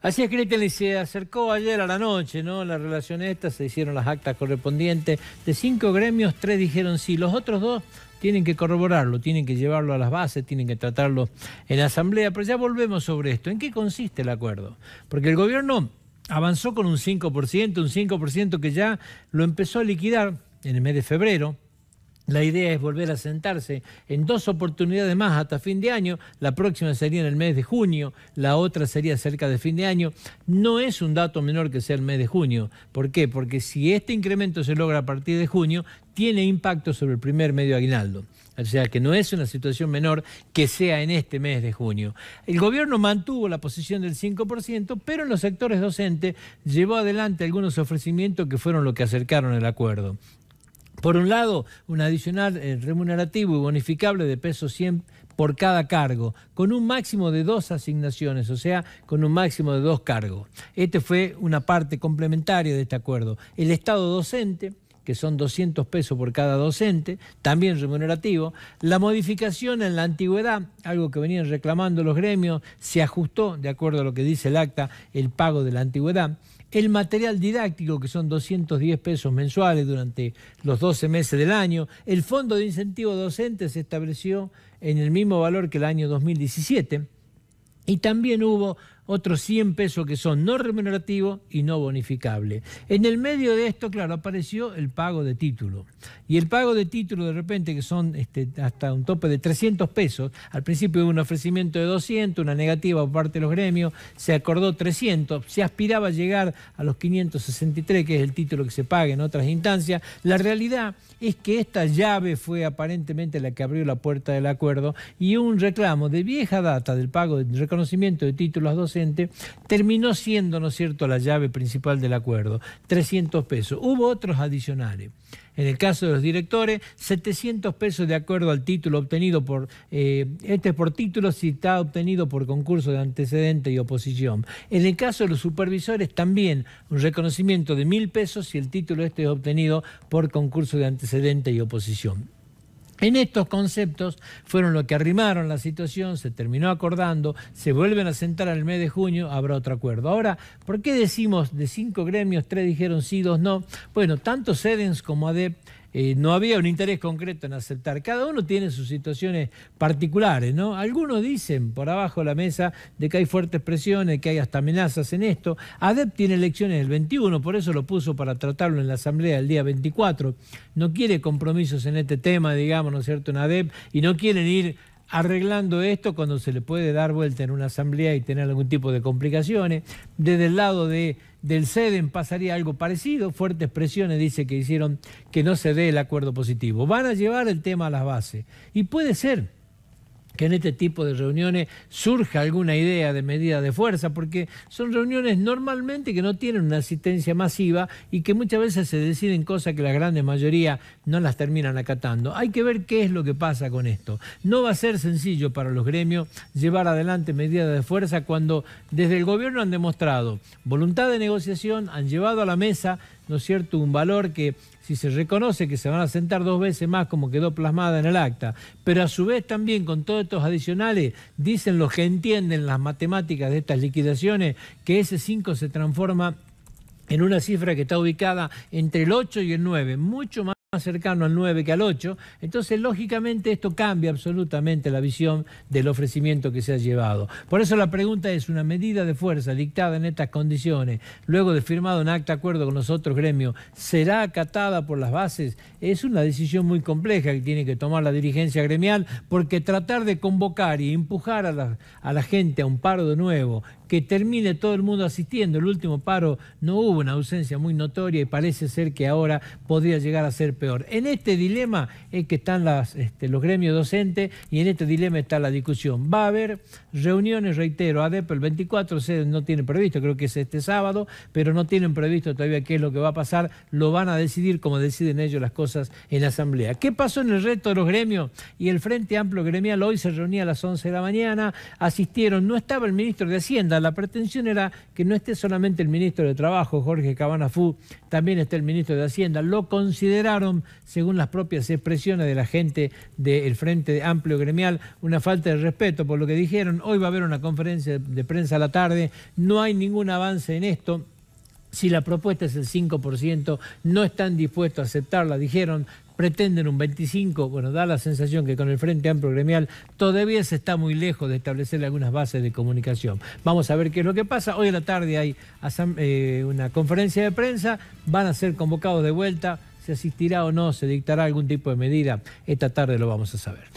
Así es, que y se acercó ayer a la noche, ¿no? La relación esta, se hicieron las actas correspondientes. De cinco gremios, tres dijeron sí. Los otros dos tienen que corroborarlo, tienen que llevarlo a las bases, tienen que tratarlo en asamblea. Pero ya volvemos sobre esto. ¿En qué consiste el acuerdo? Porque el gobierno avanzó con un 5%, un 5% que ya lo empezó a liquidar en el mes de febrero. La idea es volver a sentarse en dos oportunidades más hasta fin de año. La próxima sería en el mes de junio, la otra sería cerca de fin de año. No es un dato menor que sea el mes de junio. ¿Por qué? Porque si este incremento se logra a partir de junio, tiene impacto sobre el primer medio aguinaldo. O sea que no es una situación menor que sea en este mes de junio. El gobierno mantuvo la posición del 5%, pero en los sectores docentes llevó adelante algunos ofrecimientos que fueron lo que acercaron el acuerdo. Por un lado, un adicional eh, remunerativo y bonificable de pesos 100 por cada cargo, con un máximo de dos asignaciones, o sea, con un máximo de dos cargos. Este fue una parte complementaria de este acuerdo. El Estado docente, que son 200 pesos por cada docente, también remunerativo. La modificación en la antigüedad, algo que venían reclamando los gremios, se ajustó, de acuerdo a lo que dice el acta, el pago de la antigüedad el material didáctico, que son 210 pesos mensuales durante los 12 meses del año. El fondo de incentivo docente se estableció en el mismo valor que el año 2017. Y también hubo otros 100 pesos que son no remunerativos y no bonificables. En el medio de esto, claro, apareció el pago de título. Y el pago de título de repente, que son este, hasta un tope de 300 pesos, al principio hubo un ofrecimiento de 200, una negativa por parte de los gremios, se acordó 300, se aspiraba a llegar a los 563, que es el título que se paga en otras instancias. La realidad es que esta llave fue aparentemente la que abrió la puerta del acuerdo y un reclamo de vieja data del pago de reconocimiento de títulos 12 terminó siendo, ¿no es cierto?, la llave principal del acuerdo, 300 pesos. Hubo otros adicionales. En el caso de los directores, 700 pesos de acuerdo al título obtenido por, eh, este es por título si está obtenido por concurso de antecedente y oposición. En el caso de los supervisores, también un reconocimiento de 1.000 pesos si el título este es obtenido por concurso de antecedente y oposición. En estos conceptos fueron los que arrimaron la situación, se terminó acordando, se vuelven a sentar al mes de junio, habrá otro acuerdo. Ahora, ¿por qué decimos de cinco gremios, tres dijeron sí, dos no? Bueno, tanto SEDENS como ADEP eh, no había un interés concreto en aceptar. Cada uno tiene sus situaciones particulares, ¿no? Algunos dicen por abajo de la mesa de que hay fuertes presiones, que hay hasta amenazas en esto. ADEP tiene elecciones el 21, por eso lo puso para tratarlo en la Asamblea el día 24. No quiere compromisos en este tema, digamos, ¿no es cierto?, en ADEP, y no quieren ir arreglando esto cuando se le puede dar vuelta en una asamblea y tener algún tipo de complicaciones. Desde el lado de del SEDEN pasaría algo parecido, fuertes presiones dice que hicieron que no se dé el acuerdo positivo. Van a llevar el tema a las bases y puede ser que en este tipo de reuniones surja alguna idea de medida de fuerza, porque son reuniones normalmente que no tienen una asistencia masiva y que muchas veces se deciden cosas que la gran mayoría no las terminan acatando. Hay que ver qué es lo que pasa con esto. No va a ser sencillo para los gremios llevar adelante medidas de fuerza cuando desde el gobierno han demostrado voluntad de negociación, han llevado a la mesa ¿no es cierto?, un valor que si se reconoce que se van a sentar dos veces más como quedó plasmada en el acta, pero a su vez también con todos estos adicionales dicen los que entienden las matemáticas de estas liquidaciones que ese 5 se transforma en una cifra que está ubicada entre el 8 y el 9, mucho más más cercano al 9 que al 8, entonces lógicamente esto cambia absolutamente la visión del ofrecimiento que se ha llevado. Por eso la pregunta es, ¿una medida de fuerza dictada en estas condiciones, luego de firmado un acta acuerdo con nosotros, otros gremios, será acatada por las bases? Es una decisión muy compleja que tiene que tomar la dirigencia gremial, porque tratar de convocar y empujar a la, a la gente a un paro de nuevo, que termine todo el mundo asistiendo, el último paro no hubo una ausencia muy notoria y parece ser que ahora podría llegar a ser peor. En este dilema es que están este, los gremios docentes y en este dilema está la discusión. Va a haber reuniones, reitero, ADEP el 24, no tiene previsto, creo que es este sábado, pero no tienen previsto todavía qué es lo que va a pasar, lo van a decidir como deciden ellos las cosas en la Asamblea. ¿Qué pasó en el reto de los gremios? Y el Frente Amplio Gremial hoy se reunía a las 11 de la mañana, asistieron, no estaba el ministro de Hacienda, la pretensión era que no esté solamente el ministro de Trabajo, Jorge Cabanafú, también está el ministro de Hacienda, lo consideraron según las propias expresiones de la gente del Frente Amplio Gremial, una falta de respeto por lo que dijeron. Hoy va a haber una conferencia de prensa a la tarde, no hay ningún avance en esto. Si la propuesta es el 5%, no están dispuestos a aceptarla, dijeron, pretenden un 25, bueno, da la sensación que con el Frente Amplio Gremial todavía se está muy lejos de establecer algunas bases de comunicación. Vamos a ver qué es lo que pasa. Hoy a la tarde hay eh, una conferencia de prensa, van a ser convocados de vuelta se asistirá o no, se dictará algún tipo de medida. Esta tarde lo vamos a saber.